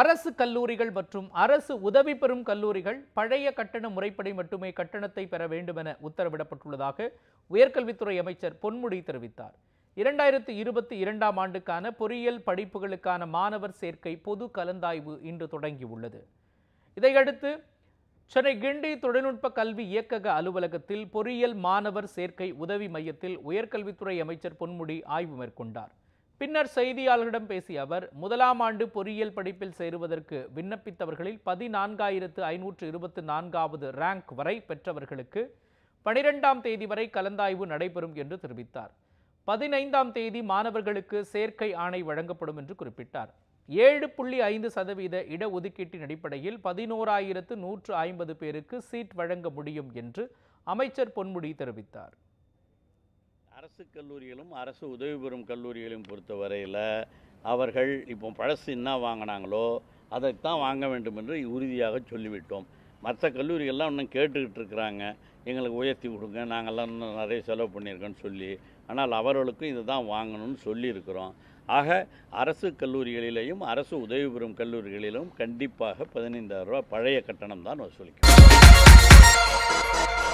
அரசு கல்லூரிகள் மற்றும் அரசு உதவி பெறும் கல்லூரிகள் பழைய கட்டண முறைப்படி மட்டுமே கட்டணத்தை பெற வேண்டுமென உத்தரவிடப்பட்டுள்ளதாக உயர்கல்வித்துறை அமைச்சர் பொன்முடி தெரிவித்தார் இரண்டாயிரத்து இருபத்தி இரண்டாம் ஆண்டுக்கான பொறியியல் படிப்புகளுக்கான மாணவர் சேர்க்கை பொது கலந்தாய்வு இன்று தொடங்கியுள்ளது இதையடுத்து சென்னை கிண்டி தொழில்நுட்ப கல்வி இயக்கக அலுவலகத்தில் பொறியியல் மாணவர் சேர்க்கை உதவி மையத்தில் உயர்கல்வித்துறை அமைச்சர் பொன்முடி ஆய்வு மேற்கொண்டார் பின்னர் செய்தியாளர்களிடம் பேசிய அவர் முதலாம் ஆண்டு பொறியியல் படிப்பில் சேருவதற்கு விண்ணப்பித்தவர்களில் பதினான்காயிரத்து ஐநூற்று இருபத்தி நான்காவது ரேங்க் வரை பெற்றவர்களுக்கு பனிரெண்டாம் தேதி வரை கலந்தாய்வு நடைபெறும் என்று தெரிவித்தார் பதினைந்தாம் தேதி மாணவர்களுக்கு சேர்க்கை ஆணை வழங்கப்படும் என்று குறிப்பிட்டார் ஏழு புள்ளி ஐந்து சதவீத இடஒதுக்கீட்டின் அடிப்படையில் பதினோராயிரத்து நூற்று ஐம்பது பேருக்கு சீட் வழங்க முடியும் என்று அமைச்சர் பொன்முடி தெரிவித்தார் அரசு கல்லூரிகளும் அரசு உதவி பெறும் கல்லூரிகளையும் பொறுத்த வரையில் அவர்கள் இப்போ பழசு என்ன வாங்கினாங்களோ அதைத்தான் வாங்க வேண்டும் என்று உறுதியாக சொல்லிவிட்டோம் மற்ற கல்லூரிகள்லாம் இன்னும் கேட்டுக்கிட்டு இருக்கிறாங்க எங்களுக்கு உயர்த்தி கொடுங்க நாங்கள்லாம் இன்னும் நிறைய செலவு பண்ணியிருக்கோன்னு சொல்லி ஆனால் அவர்களுக்கும் இதை தான் வாங்கணும்னு சொல்லியிருக்கிறோம் ஆக அரசு கல்லூரிகளிலேயும் அரசு உதவி பெறும் கல்லூரிகளிலும் கண்டிப்பாக பதினைந்தாயிரம் ரூபா பழைய கட்டணம் தான் வசூலிக்கும்